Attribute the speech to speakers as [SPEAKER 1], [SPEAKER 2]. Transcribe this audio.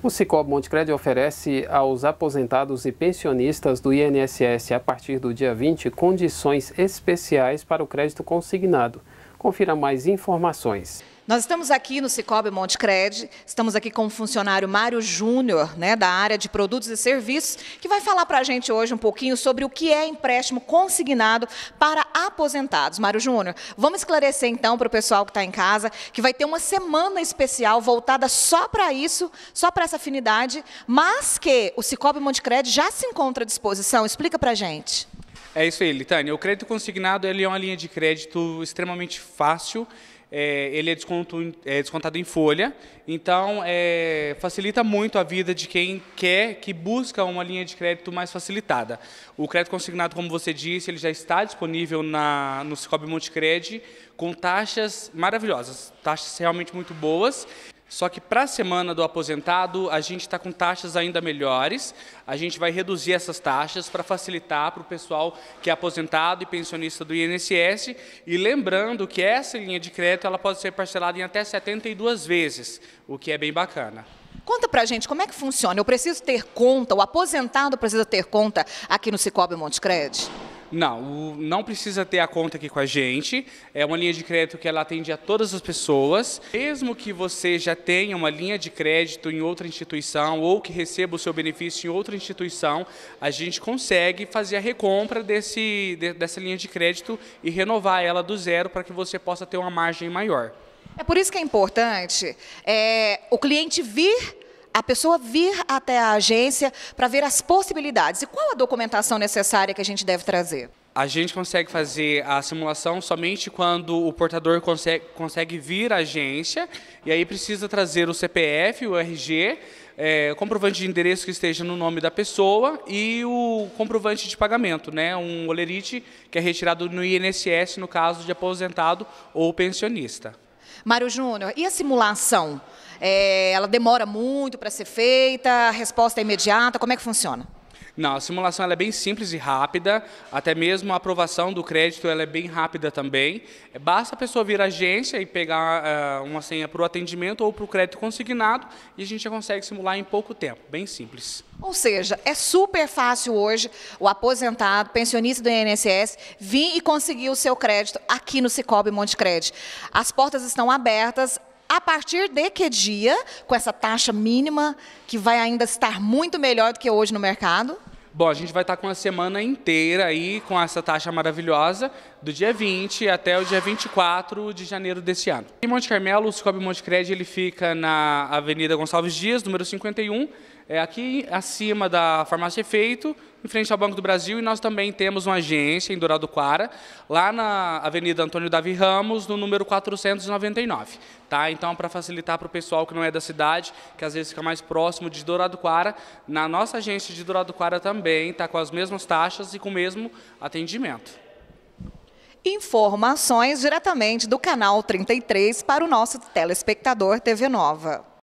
[SPEAKER 1] O Monte Crédito oferece aos aposentados e pensionistas do INSS a partir do dia 20 condições especiais para o crédito consignado. Confira mais informações.
[SPEAKER 2] Nós estamos aqui no Cicobi Montecred, estamos aqui com o funcionário Mário Júnior, né, da área de produtos e serviços, que vai falar para a gente hoje um pouquinho sobre o que é empréstimo consignado para aposentados. Mário Júnior, vamos esclarecer então para o pessoal que está em casa, que vai ter uma semana especial voltada só para isso, só para essa afinidade, mas que o Cicobi Montecred já se encontra à disposição. Explica para a gente.
[SPEAKER 1] É isso aí, Litânia. O crédito consignado ele é uma linha de crédito extremamente fácil. É, ele é, desconto, é, descontado em folha, então é, facilita muito a vida de quem quer, que busca uma linha de crédito mais facilitada. O crédito consignado, como você disse, ele já está disponível na, no Cicobi Monte Cred, com taxas maravilhosas, taxas realmente muito boas. Só que para a semana do aposentado, a gente está com taxas ainda melhores. A gente vai reduzir essas taxas para facilitar para o pessoal que é aposentado e pensionista do INSS. E lembrando que essa linha de crédito ela pode ser parcelada em até 72 vezes, o que é bem bacana.
[SPEAKER 2] Conta para a gente como é que funciona. Eu preciso ter conta, o aposentado precisa ter conta aqui no Cicobi Monte Crédito?
[SPEAKER 1] Não, não precisa ter a conta aqui com a gente. É uma linha de crédito que ela atende a todas as pessoas. Mesmo que você já tenha uma linha de crédito em outra instituição ou que receba o seu benefício em outra instituição, a gente consegue fazer a recompra desse, dessa linha de crédito e renovar ela do zero para que você possa ter uma margem maior.
[SPEAKER 2] É por isso que é importante é, o cliente vir a pessoa vir até a agência para ver as possibilidades. E qual a documentação necessária que a gente deve trazer?
[SPEAKER 1] A gente consegue fazer a simulação somente quando o portador consegue, consegue vir à agência e aí precisa trazer o CPF, o RG, é, eh, comprovante de endereço que esteja no nome da pessoa e o comprovante de pagamento, né? um olerite que é retirado no INSS no caso de aposentado ou pensionista.
[SPEAKER 2] Mário Júnior, e a simulação? É, ela demora muito para ser feita? A resposta é imediata? Como é que funciona?
[SPEAKER 1] Não, a simulação é bem simples e rápida, até mesmo a aprovação do crédito é bem rápida também. É, basta a pessoa vir à agência e pegar uh, uma senha para o atendimento ou para o crédito consignado e a gente já consegue simular em pouco tempo, bem simples.
[SPEAKER 2] Ou seja, é super fácil hoje o aposentado, pensionista do INSS, vir e conseguir o seu crédito aqui no Cicobi Monte Crédito. As portas estão abertas, a partir de que dia, com essa taxa mínima, que vai ainda estar muito melhor do que hoje no mercado?
[SPEAKER 1] Bom, a gente vai estar com a semana inteira aí com essa taxa maravilhosa, do dia 20 até o dia 24 de janeiro desse ano. Em Monte Carmelo, o Cicobi Monte Crédito ele fica na Avenida Gonçalves Dias, número 51, é aqui acima da Farmácia Efeito, em frente ao Banco do Brasil, e nós também temos uma agência em Dourado Quara, lá na Avenida Antônio Davi Ramos, no número 499. Tá? Então, para facilitar para o pessoal que não é da cidade, que às vezes fica mais próximo de Dourado Quara, na nossa agência de Dourado Quara também está com as mesmas taxas e com o mesmo atendimento
[SPEAKER 2] informações diretamente do canal 33 para o nosso telespectador TV Nova.